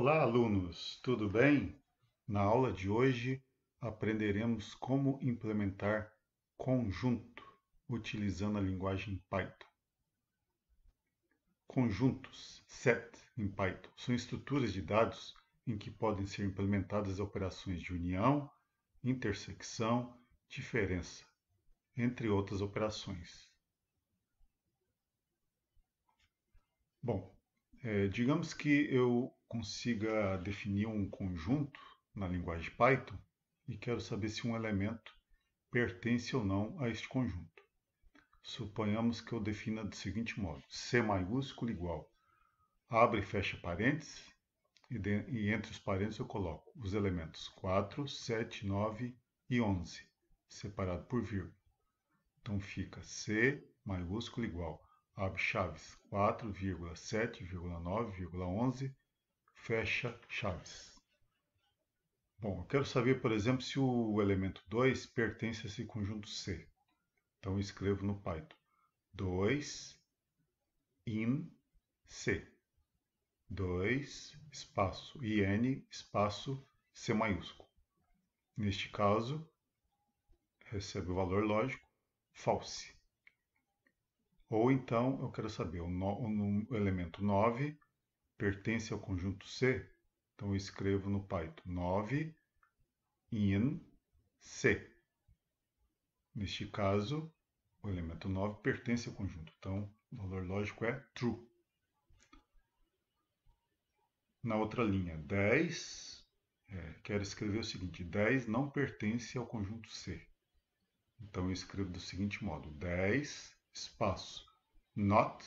Olá, alunos! Tudo bem? Na aula de hoje aprenderemos como implementar conjunto utilizando a linguagem Python. Conjuntos, set em Python, são estruturas de dados em que podem ser implementadas operações de união, intersecção, diferença, entre outras operações. Bom, é, digamos que eu consiga definir um conjunto na linguagem Python e quero saber se um elemento pertence ou não a este conjunto. Suponhamos que eu defina do seguinte modo: C maiúsculo igual abre e fecha parênteses, e, de, e, entre os parênteses eu coloco os elementos 4, 7, 9 e 11, separado por vírgula. Então fica C maiúsculo igual abre chaves 4,7,9,11, fecha chaves. Bom, eu quero saber, por exemplo, se o elemento 2 pertence a esse conjunto C. Então eu escrevo no Python 2 in C. 2 espaço in espaço C maiúsculo. Neste caso, recebe o valor lógico false. Ou então eu quero saber, o, no, o elemento 9 pertence ao conjunto C? Então eu escrevo no Python 9 in C. Neste caso, o elemento 9 pertence ao conjunto, então o valor lógico é true. Na outra linha, 10, é, quero escrever o seguinte, 10 não pertence ao conjunto C. Então eu escrevo do seguinte modo, 10 espaço not,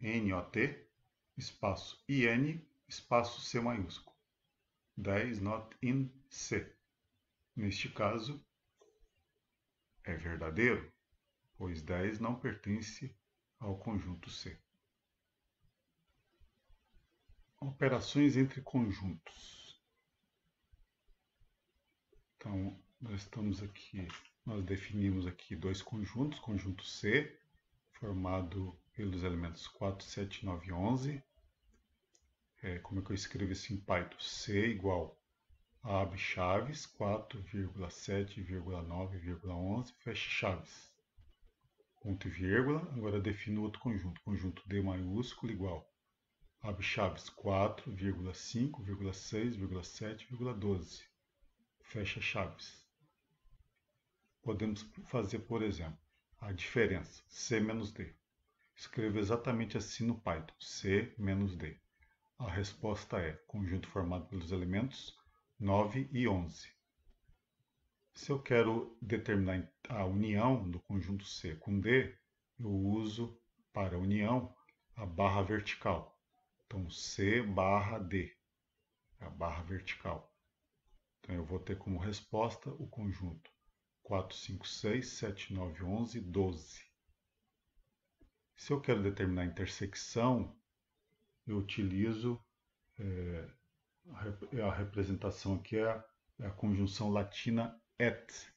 N-O-T, espaço IN, espaço C maiúsculo. 10 not in C. Neste caso, é verdadeiro, pois 10 não pertence ao conjunto C. Operações entre conjuntos. Então, nós estamos aqui, nós definimos aqui dois conjuntos, conjunto C formado pelos elementos 4, 7, 9 11. É, como é que eu escrevo isso em Python? C igual a abre chaves, 4,7,9,11, fecha chaves. Ponto e vírgula. Agora defino outro conjunto. Conjunto D maiúsculo igual abre chaves 4,5,6,7,12. Fecha chaves. Podemos fazer, por exemplo, a diferença, C menos D. Escreva exatamente assim no Python, C menos D. A resposta é conjunto formado pelos elementos 9 e 11. Se eu quero determinar a união do conjunto C com D, eu uso para a união a barra vertical. Então, C barra D, é a barra vertical. Então, eu vou ter como resposta o conjunto 4, 5, 6, 7, 9, 11, 12. Se eu quero determinar a intersecção, eu utilizo é, a, a, representação aqui, é a, é a conjunção latina et,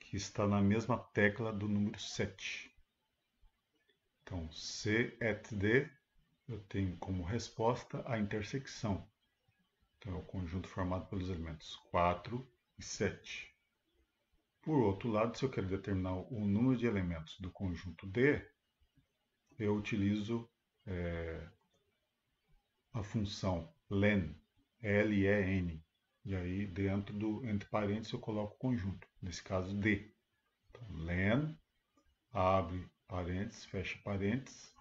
que está na mesma tecla do número 7. Então, C et D, eu tenho como resposta a intersecção. Então, é o conjunto formado pelos elementos 4 e 7. Por outro lado, se eu quero determinar o número de elementos do conjunto D, eu utilizo é, a função len, L-E-N, e aí dentro do, entre parênteses, eu coloco o conjunto, nesse caso D. Então, len, abre parênteses, fecha parênteses,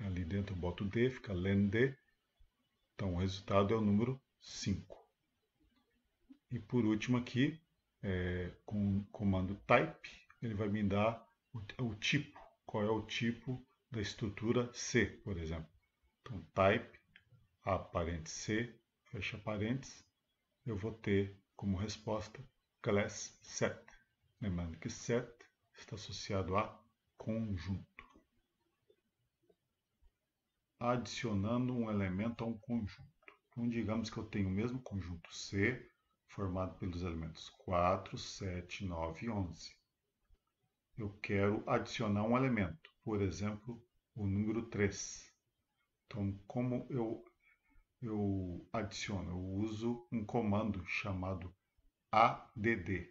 ali dentro eu boto D, fica len D, então o resultado é o número 5. E por último aqui, é, com o comando type, ele vai me dar o, o tipo, qual é o tipo da estrutura C, por exemplo. Então, type, abre parênteses C, fecha parênteses, eu vou ter como resposta class set. Lembrando que set está associado a conjunto. Adicionando um elemento a um conjunto. Então, digamos que eu tenho o mesmo conjunto C, formado pelos elementos 4, 7, 9 e 11. Eu quero adicionar um elemento, por exemplo, o número 3. Então, como eu, eu adiciono? Eu uso um comando chamado add.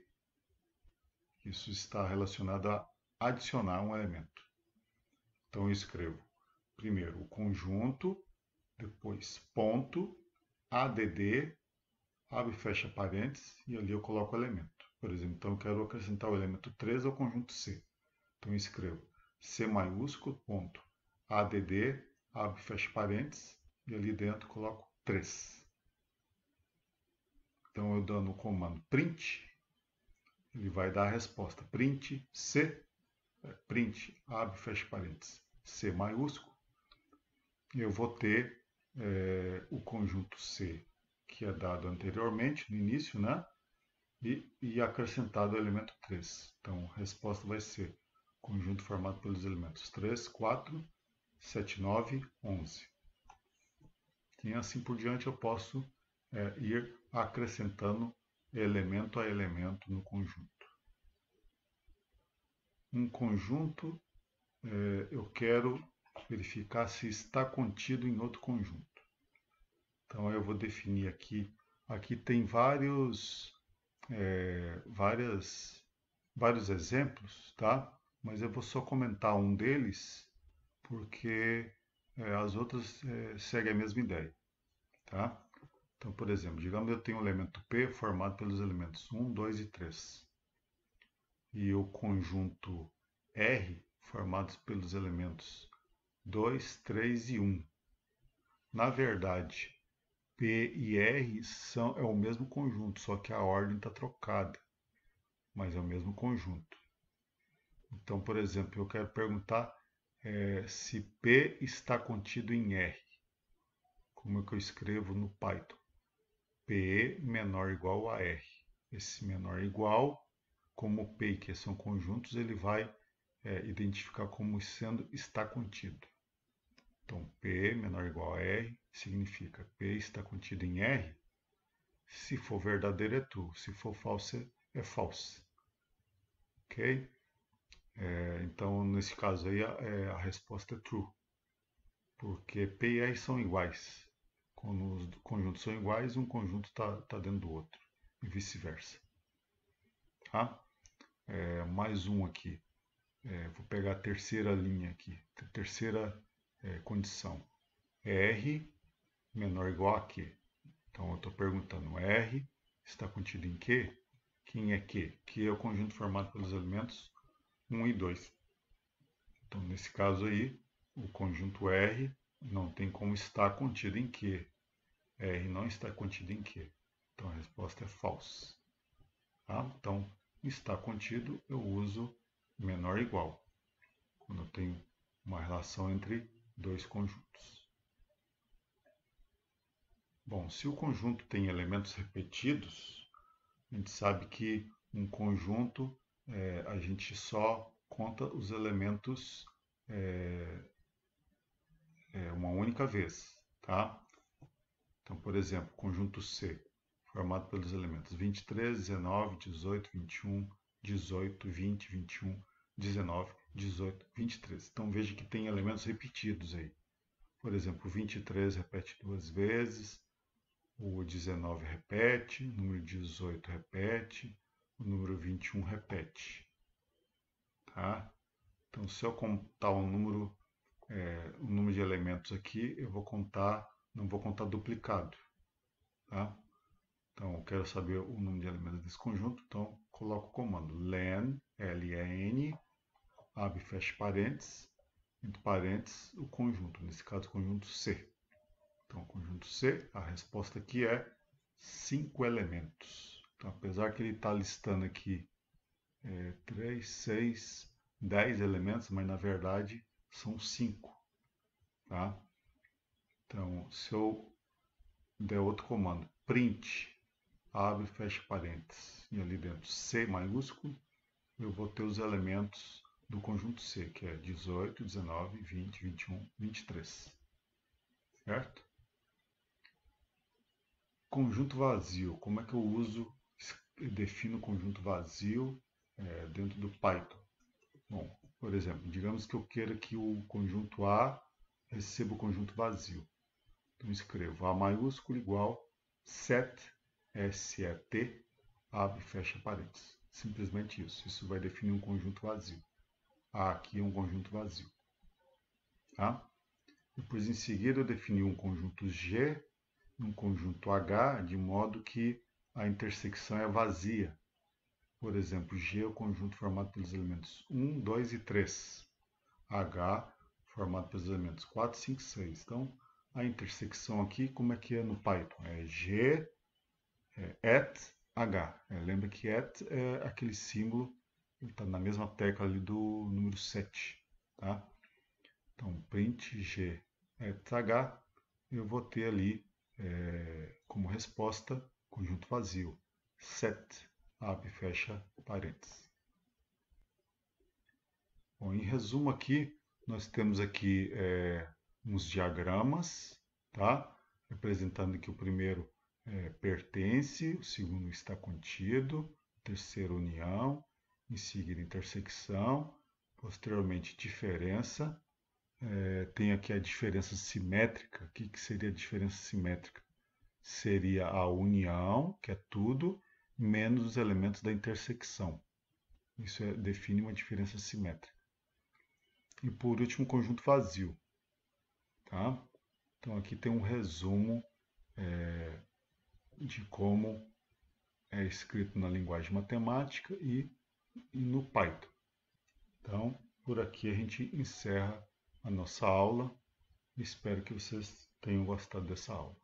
Isso está relacionado a adicionar um elemento. Então, eu escrevo primeiro o conjunto, depois ponto, add, Abre e fecha parênteses e ali eu coloco o elemento. Por exemplo, então eu quero acrescentar o elemento 3 ao conjunto C. Então eu escrevo C maiúsculo, ponto, ADD, abre e fecha parênteses e ali dentro coloco 3. Então eu dando o comando print, ele vai dar a resposta print C, é, print, abre e fecha parênteses, C maiúsculo. E eu vou ter é, o conjunto C que é dado anteriormente, no início, né? E, e acrescentado o elemento 3. Então, a resposta vai ser conjunto formado pelos elementos 3, 4, 7, 9, 11. E assim por diante eu posso é, ir acrescentando elemento a elemento no conjunto. Um conjunto, é, eu quero verificar se está contido em outro conjunto. Então eu vou definir aqui. Aqui tem vários, é, várias, vários exemplos, tá? Mas eu vou só comentar um deles, porque é, as outras é, seguem a mesma ideia, tá? Então, por exemplo, digamos que eu tenho um elemento P formado pelos elementos 1, 2 e 3. E o conjunto R formado pelos elementos 2, 3 e 1. Na verdade, P e R são, é o mesmo conjunto, só que a ordem está trocada, mas é o mesmo conjunto. Então, por exemplo, eu quero perguntar é, se P está contido em R. Como é que eu escrevo no Python? P menor igual a R. Esse menor igual, como P e Q são conjuntos, ele vai é, identificar como sendo está contido. Então, P menor ou igual a R significa P está contido em R. Se for verdadeiro é true, se for falso é false. Ok? É, então, nesse caso aí, a, é, a, resposta é true. Porque P e R são iguais. Quando os conjuntos são iguais, um conjunto está tá dentro do outro. E vice-versa. Tá? É, mais um aqui. É, vou pegar a terceira linha aqui. A terceira é, condição R menor ou igual a Q. Então, eu estou perguntando R está contido em Q? Quem é Q? Q é o conjunto formado pelos elementos 1 e 2. Então, nesse caso aí, o conjunto R não tem como estar contido em Q. R não está contido em Q. Então, a resposta é falsa. Tá? Então, está contido, eu uso menor ou igual. Quando eu tenho uma relação entre dois conjuntos. Bom, se o conjunto tem elementos repetidos, a gente sabe que um conjunto é, a gente só conta os elementos é, é, uma única vez, tá? Então, por exemplo, conjunto C, formado pelos elementos 23, 19, 18, 21, 18, 20, 21, 19, 18, 23. Então veja que tem elementos repetidos aí. Por exemplo, o 23 repete duas vezes, o 19 repete, o número 18 repete, o número 21 repete. Tá? Então, se eu contar o número, é, número de elementos aqui, eu vou contar, não vou contar duplicado. Tá? Então, eu quero saber o número de elementos desse conjunto, então coloco o comando len, L-E-N, abre, fecha parênteses, entre parênteses, o conjunto, nesse caso o conjunto C. Então, o conjunto C, a resposta aqui é 5 elementos. Então, apesar que ele está listando aqui é, 3, 6, 10 elementos, mas na verdade são 5. Tá? Então, se eu der outro comando, print, abre e fecha parênteses, e ali dentro C maiúsculo, eu vou ter os elementos do conjunto C, que é 18, 19, 20, 21, 23. Certo? Conjunto vazio. Como é que eu uso, defino conjunto vazio é, dentro do Python? Bom, por exemplo, digamos que eu queira que o conjunto A receba o conjunto vazio. Então, escrevo A maiúsculo igual set, S-E-T, abre e fecha parênteses. Simplesmente isso. Isso vai definir um conjunto vazio a aqui um conjunto vazio. Tá? Depois, em seguida, eu defini um conjunto G e um conjunto H, de modo que a intersecção é vazia. Por exemplo, G é o conjunto formado pelos elementos 1, 2 e 3. H, formado pelos elementos 4, 5 e 6. Então, a intersecção aqui, como é que é no Python? É G, é at, H. É, lembra que at é aquele símbolo está na mesma tecla ali do número 7, tá? Então, print G é h, eu vou ter ali é, como resposta conjunto vazio, set, ab fecha parênteses. Bom, em resumo aqui, nós temos aqui é, uns diagramas, tá? Representando que o primeiro é, pertence, o segundo está contido, o terceiro união, em seguida intersecção, posteriormente diferença. É, tem aqui a diferença simétrica. O que, que seria a diferença simétrica? Seria a união, que é tudo, menos os elementos da intersecção. Isso é, define uma diferença simétrica. E por último, conjunto vazio. Tá? Então aqui tem um resumo é, de como é escrito na linguagem matemática e no Python. Então, por aqui a gente encerra a nossa aula. Espero que vocês tenham gostado dessa aula.